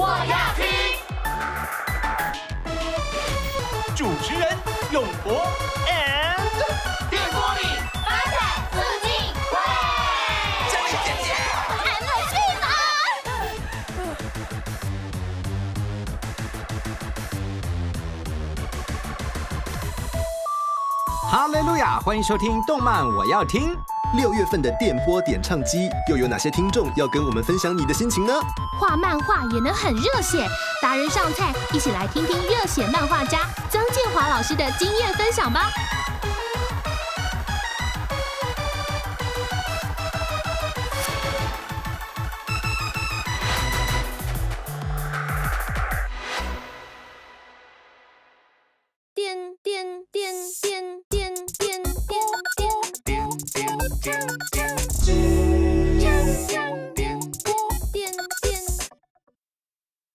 我要听。主持人永博 and 电波里发百四零会。嘉文姐姐，咱们去吗？哈利路亚，欢迎收听动漫我要听。六月份的电波点唱机又有哪些听众要跟我们分享你的心情呢？画漫画也能很热血，达人上菜，一起来听听热血漫画家曾建华老师的经验分享吧。唱点播点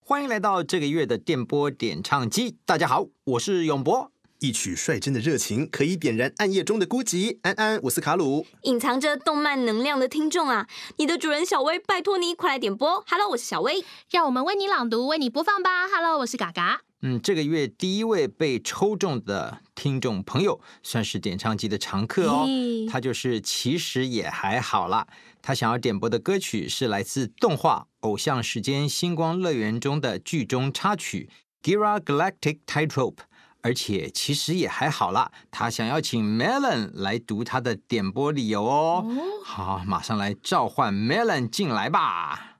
欢迎来到这个月的电波点唱机。大家好，我是永博。一曲率真的热情，可以点燃暗夜中的孤寂。安安，我是卡鲁。隐藏着动漫能量的听众啊，你的主人小薇，拜托你快来点播。Hello，我是小薇，让我们为你朗读，为你播放吧。Hello，我是嘎嘎。嗯，这个月第一位被抽中的听众朋友，算是点唱机的常客哦。他就是其实也还好啦。他想要点播的歌曲是来自动画《偶像时间星光乐园》中的剧中插曲《Gira Galactic Trop i g h t》，e 而且其实也还好啦。他想要请 Melon 来读他的点播理由哦。好，马上来召唤 Melon 进来吧。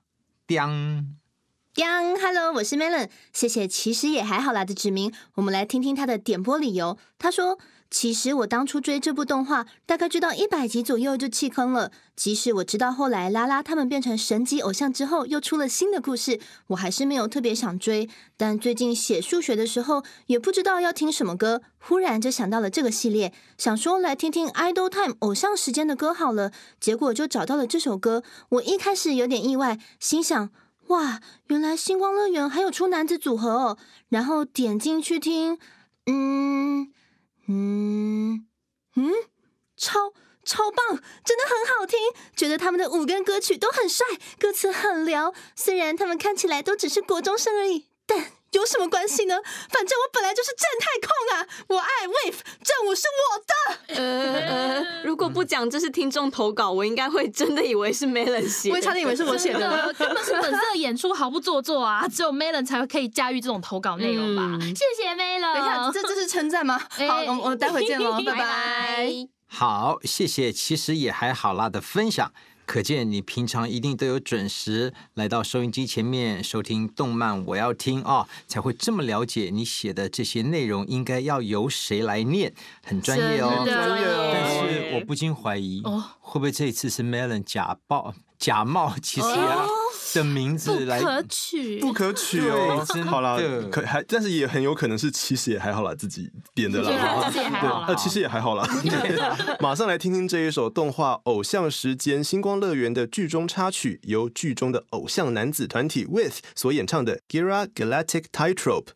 Hello，我是 Melon，谢谢其实也还好啦的指明，我们来听听他的点播理由。他说：“其实我当初追这部动画，大概追到一百集左右就弃坑了。即使我知道后来拉拉他们变成神级偶像之后，又出了新的故事，我还是没有特别想追。但最近写数学的时候，也不知道要听什么歌，忽然就想到了这个系列，想说来听听《Idol Time》偶像时间的歌好了。结果就找到了这首歌。我一开始有点意外，心想。”哇，原来星光乐园还有出男子组合哦！然后点进去听，嗯嗯嗯，超超棒，真的很好听。觉得他们的舞跟歌曲都很帅，歌词很撩。虽然他们看起来都只是国中生而已，但。有什么关系呢？反正我本来就是正太控啊，我爱 wave，正我是我的。呃，如果不讲这是听众投稿，我应该会真的以为是 m e l o n 写。我差点以为是我写的。真的是本色演出，毫不做作啊！只有 m e l o n 才会可以驾驭这种投稿内容吧？谢谢 m e l o n 等一下，这这是称赞吗？好，我我待会见喽，拜拜。好，谢谢，其实也还好啦的分享。可见你平常一定都有准时来到收音机前面收听动漫，我要听啊，才会这么了解你写的这些内容应该要由谁来念，很专业哦。我不禁怀疑，会不会这一次是 Melon 假报、假冒？其实的名字不可取，不可取哦。好了，可还但是也很有可能是，其实也还好啦，自己编的啦。其实也还好，那其实也还好啦。马上来听听这一首动画《偶像时间：星光乐园》的剧中插曲，由剧中的偶像男子团体 With 所演唱的《Gira Galactic t i g h t r o p e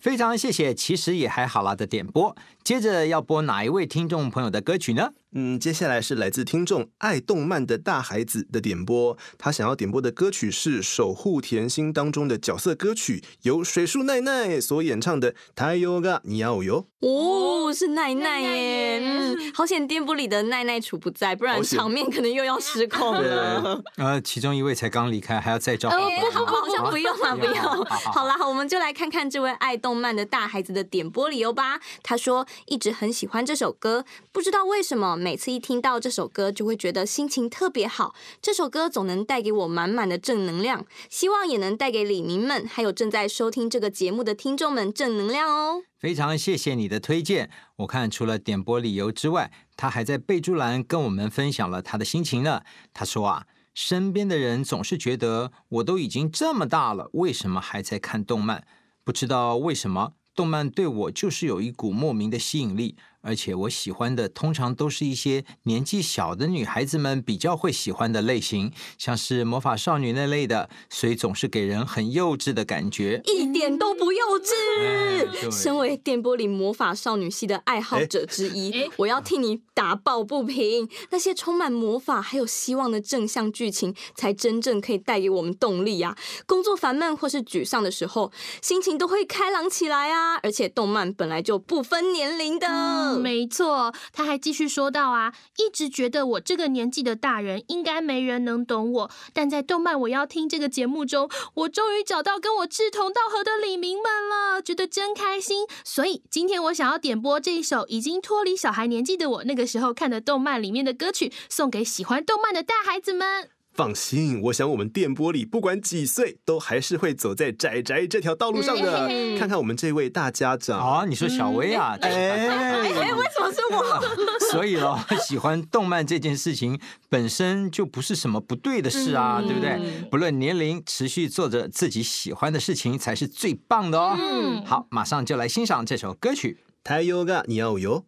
非常谢谢，其实也还好啦的点播。接着要播哪一位听众朋友的歌曲呢？嗯，接下来是来自听众爱动漫的大孩子的点播，他想要点播的歌曲是《守护甜心》当中的角色歌曲，由水树奈奈所演唱的《太优了》，你要哟？哦，是奈奈耶，嗯，好险！点波里的奈奈厨不在，不然场面可能又要失控了。呃，其中一位才刚离开，还要再找。不好，不，好像不用了，不用。好啦，好了，我们就来看看这位爱动漫的大孩子的点播理由吧。他说。一直很喜欢这首歌，不知道为什么，每次一听到这首歌，就会觉得心情特别好。这首歌总能带给我满满的正能量，希望也能带给李明们，还有正在收听这个节目的听众们正能量哦。非常谢谢你的推荐，我看除了点播理由之外，他还在备注栏跟我们分享了他的心情呢。他说啊，身边的人总是觉得我都已经这么大了，为什么还在看动漫？不知道为什么。动漫对我就是有一股莫名的吸引力。而且我喜欢的通常都是一些年纪小的女孩子们比较会喜欢的类型，像是魔法少女那类的，所以总是给人很幼稚的感觉，一点都不幼稚。身为电波里魔法少女系的爱好者之一，我要替你打抱不平。那些充满魔法还有希望的正向剧情，才真正可以带给我们动力啊！工作烦闷或是沮丧的时候，心情都会开朗起来啊！而且动漫本来就不分年龄的。没错，他还继续说道啊，一直觉得我这个年纪的大人应该没人能懂我，但在动漫我要听这个节目中，我终于找到跟我志同道合的李明们了，觉得真开心。所以今天我想要点播这一首已经脱离小孩年纪的我那个时候看的动漫里面的歌曲，送给喜欢动漫的大孩子们。放心，我想我们电波里不管几岁，都还是会走在宅宅这条道路上的。看看我们这位大家长啊，你说小薇啊，哎，为什么是我？所以喽，喜欢动漫这件事情本身就不是什么不对的事啊，对不对？不论年龄，持续做着自己喜欢的事情才是最棒的哦。好，马上就来欣赏这首歌曲《太 a i 你要有》。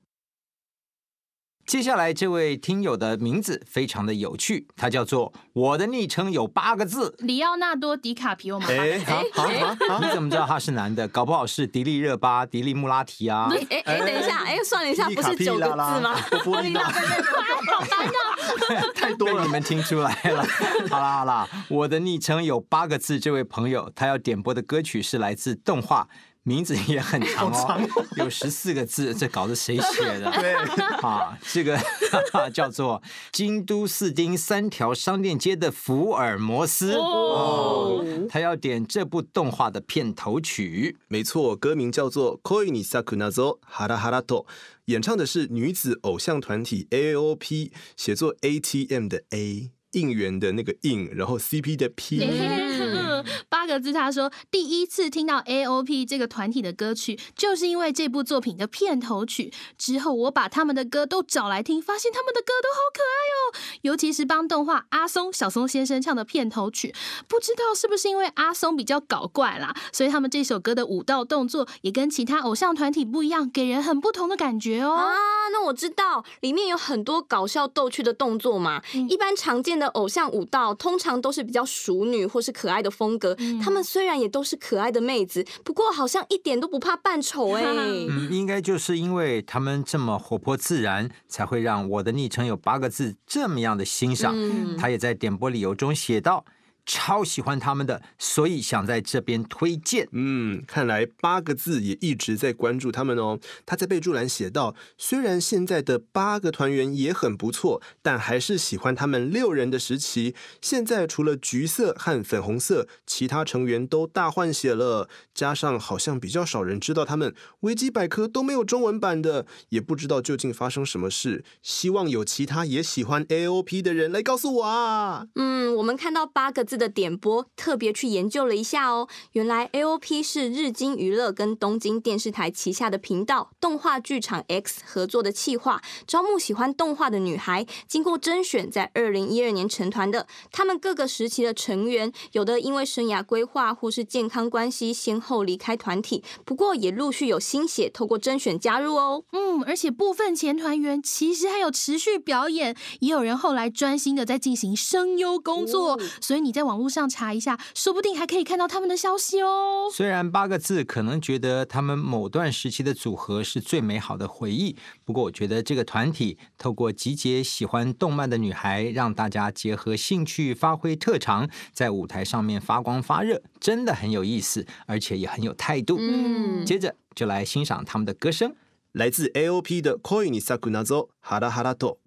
接下来这位听友的名字非常的有趣，他叫做我的昵称有八个字，里奥纳多迪卡皮。我们，哎，好好，你怎么知道他是男的？搞不好是迪丽热巴、迪丽木拉提啊。哎，哎，等一下，哎，算了一下，不是九个字吗？哇，迪丽好大笑，太多了。你们听出来了。好啦好啦，我的昵称有八个字。这位朋友，他要点播的歌曲是来自动画。名字也很长哦，有十四个字，这稿子谁写的？对啊，这个 叫做京都四丁三条商店街的福尔摩斯，哦，他要点这部动画的片头曲。没错，歌名叫做《Koi ni Sakunazo Haraharato》，演唱的是女子偶像团体 A O P，写作 A T M 的 A。应援的那个应，然后 C P 的 P，八个字。他说，第一次听到 A O P 这个团体的歌曲，就是因为这部作品的片头曲。之后我把他们的歌都找来听，发现他们的歌都好可爱哦，尤其是帮动画阿松小松先生唱的片头曲。不知道是不是因为阿松比较搞怪啦，所以他们这首歌的舞蹈动作也跟其他偶像团体不一样，给人很不同的感觉哦。啊，那我知道，里面有很多搞笑逗趣的动作嘛，一般常见的。偶像舞蹈通常都是比较熟女或是可爱的风格，她们虽然也都是可爱的妹子，不过好像一点都不怕扮丑 哎。应该就是因为他们这么活泼自然，才会让我的昵称有八个字这么样的欣赏。他也在点播理由中写到。超喜欢他们的，所以想在这边推荐。嗯，看来八个字也一直在关注他们哦。他在备注栏写道：“虽然现在的八个团员也很不错，但还是喜欢他们六人的时期。现在除了橘色和粉红色，其他成员都大换血了。加上好像比较少人知道他们，维基百科都没有中文版的，也不知道究竟发生什么事。希望有其他也喜欢 AOP 的人来告诉我啊。嗯，我们看到八个字。的点播特别去研究了一下哦，原来 AOP 是日经娱乐跟东京电视台旗下的频道动画剧场 X 合作的企划，招募喜欢动画的女孩，经过甄选，在二零一二年成团的。他们各个时期的成员，有的因为生涯规划或是健康关系，先后离开团体，不过也陆续有新血透过甄选加入哦。嗯，而且部分前团员其实还有持续表演，也有人后来专心的在进行声优工作，所以你在。网络上查一下，说不定还可以看到他们的消息哦。虽然八个字，可能觉得他们某段时期的组合是最美好的回忆。不过，我觉得这个团体透过集结喜欢动漫的女孩，让大家结合兴趣、发挥特长，在舞台上面发光发热，真的很有意思，而且也很有态度。嗯，接着就来欣赏他们的歌声，来自 AOP 的《Koi n u k u n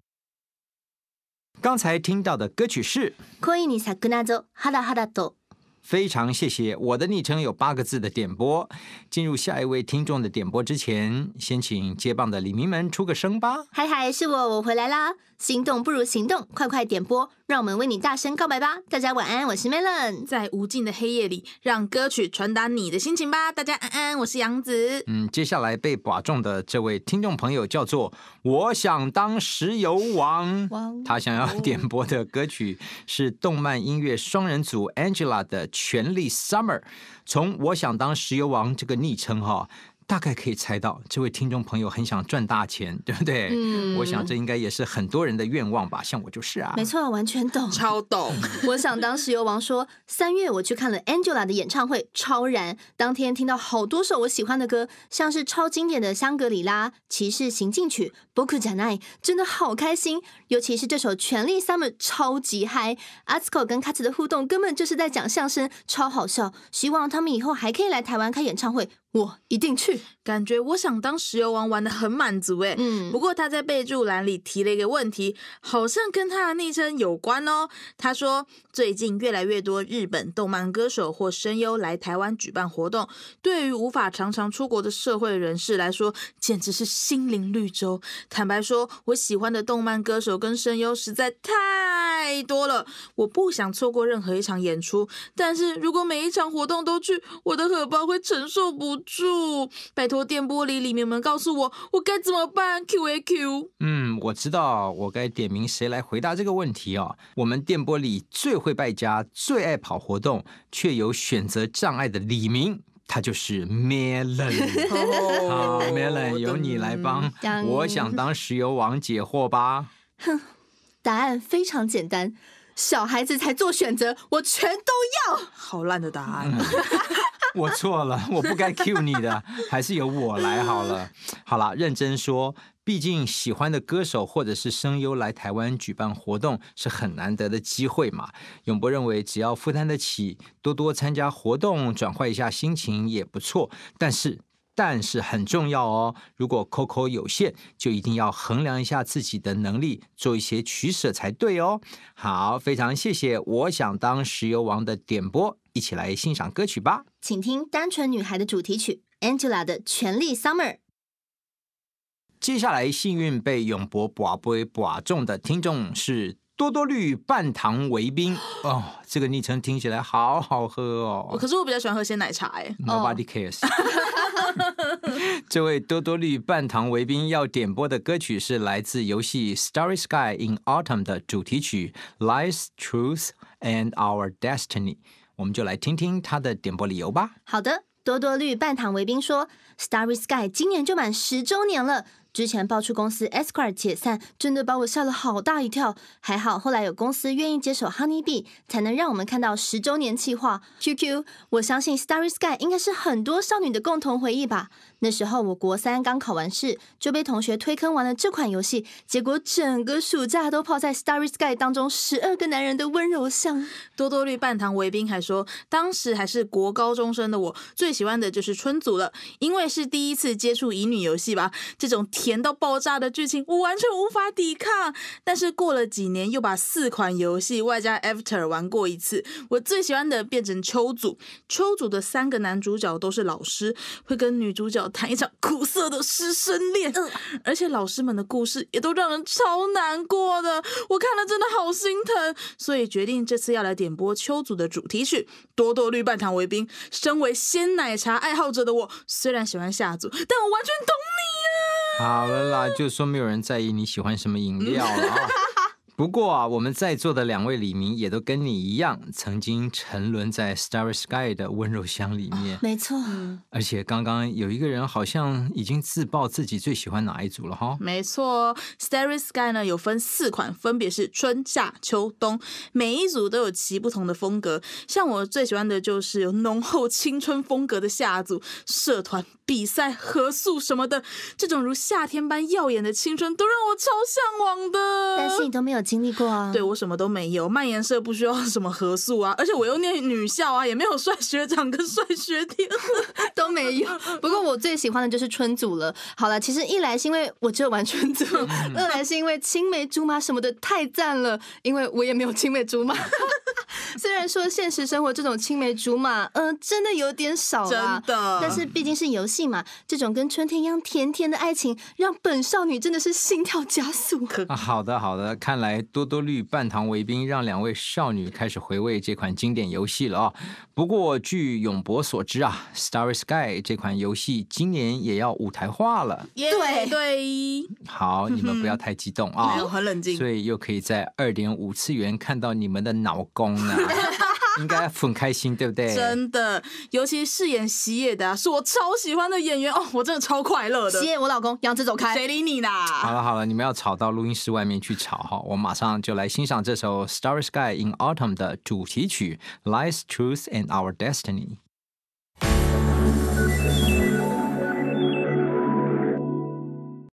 刚才听到的歌曲是。非常谢谢，我的昵称有八个字的点播。进入下一位听众的点播之前，先请接棒的李明们出个声吧。嗨嗨，是我，我回来啦！心动不如行动，快快点播。让我们为你大声告白吧！大家晚安，我是 Melon。在无尽的黑夜里，让歌曲传达你的心情吧！大家安安，我是杨子。嗯，接下来被把中的这位听众朋友叫做“我想当石油王”，他想要点播的歌曲是动漫音乐双人组 Angela 的《权力 Summer》。从“我想当石油王”这个昵称哈。大概可以猜到，这位听众朋友很想赚大钱，对不对？嗯，我想这应该也是很多人的愿望吧，像我就是啊，没错，完全懂，超懂。我想当时有王说，三月我去看了 Angela 的演唱会，超燃！当天听到好多首我喜欢的歌，像是超经典的《香格里拉》《骑士行进曲》《Bo Kujanai》，真的好开心。尤其是这首《权力 Summer》，超级嗨！Asko 跟 k a 的互动根本就是在讲相声，超好笑。希望他们以后还可以来台湾开演唱会。我一定去，感觉我想当石油王玩的很满足哎。嗯，不过他在备注栏里提了一个问题，好像跟他的昵称有关哦。他说最近越来越多日本动漫歌手或声优来台湾举办活动，对于无法常常出国的社会人士来说，简直是心灵绿洲。坦白说，我喜欢的动漫歌手跟声优实在太……太多了，我不想错过任何一场演出。但是如果每一场活动都去，我的荷包会承受不住。拜托电波里李明们告诉我，我该怎么办？Q A Q。嗯，我知道，我该点名谁来回答这个问题哦。我们电波里最会败家、最爱跑活动、却有选择障碍的李明，他就是 Melon。好，Melon，由你来帮我想当石油王解惑吧。哼。答案非常简单，小孩子才做选择，我全都要。好烂的答案，我错了，我不该 cue 你的，还是由我来好了。好了，认真说，毕竟喜欢的歌手或者是声优来台湾举办活动是很难得的机会嘛。永博认为，只要负担得起，多多参加活动，转换一下心情也不错。但是。但是很重要哦，如果口口有限，就一定要衡量一下自己的能力，做一些取舍才对哦。好，非常谢谢《我想当石油王》的点播，一起来欣赏歌曲吧。请听《单纯女孩》的主题曲，Angela 的《全力 Summer》。接下来幸运被永博寡不寡中的听众是。多多绿半糖维冰哦，这个昵称听起来好好喝哦。可是我比较喜欢喝鲜奶茶哎。Nobody cares。这位多多绿半糖维冰要点播的歌曲是来自游戏《Starry Sky in Autumn》的主题曲《Lies, t r u t h and Our Destiny》，我们就来听听他的点播理由吧。好的，多多绿半糖维冰说，《Starry Sky》今年就满十周年了。之前爆出公司 Esquire 解散，真的把我吓了好大一跳。还好后来有公司愿意接手 Honey B，才能让我们看到十周年计划。QQ，我相信 Starry Sky 应该是很多少女的共同回忆吧。那时候我国三刚考完试，就被同学推坑玩了这款游戏，结果整个暑假都泡在《Starry Sky》当中。十二个男人的温柔乡，多多绿半糖维冰还说，当时还是国高中生的我，最喜欢的就是春组了，因为是第一次接触乙女游戏吧，这种甜到爆炸的剧情我完全无法抵抗。但是过了几年，又把四款游戏外加 After 玩过一次，我最喜欢的变成秋组。秋组的三个男主角都是老师，会跟女主角。谈一场苦涩的师生恋，而且老师们的故事也都让人超难过的，我看了真的好心疼，所以决定这次要来点播秋组的主题曲《多多绿半糖为冰》。身为鲜奶茶爱好者的我，虽然喜欢夏组，但我完全懂你啊！好了啦，就说没有人在意你喜欢什么饮料了啊。不过啊，我们在座的两位李明也都跟你一样，曾经沉沦在 Starry Sky 的温柔乡里面。没错，而且刚刚有一个人好像已经自曝自己最喜欢哪一组了哈。没错，Starry Sky 呢有分四款，分别是春夏秋冬，每一组都有其不同的风格。像我最喜欢的就是有浓厚青春风格的夏组，社团比赛合宿什么的，这种如夏天般耀眼的青春，都让我超向往的。但是你都没有。经历过啊，对我什么都没有，漫颜社不需要 什么合宿啊，而且我又念女校啊，也没有帅学长跟帅学弟，都没有。不过我最喜欢的就是春组了。好了，其实一来是因为我只有玩春组，二来是因为青梅竹马什么的太赞了，因为我也没有青梅竹马。虽然说现实生活这种青梅竹马，嗯，真的有点少啊。真的。但是毕竟是游戏嘛，这种跟春天一样甜甜的爱情，让本少女真的是心跳加速。好的好的，看来多多绿半糖为冰，让两位少女开始回味这款经典游戏了啊。不过据永博所知啊，《Starry Sky》这款游戏今年也要舞台化了。对对。好，你们不要太激动啊。很冷静。所以又可以在二点五次元看到你们的脑功呢。应该很开心，对不对？真的，尤其是演喜也的，是我超喜欢的演员哦，我真的超快乐的。谢我老公，杨子走开，谁理你啦？好了好了，你们要吵到录音室外面去吵哈，我马上就来欣赏这首《Starry Sky in Autumn》的主题曲《Life's Truth and Our Destiny》。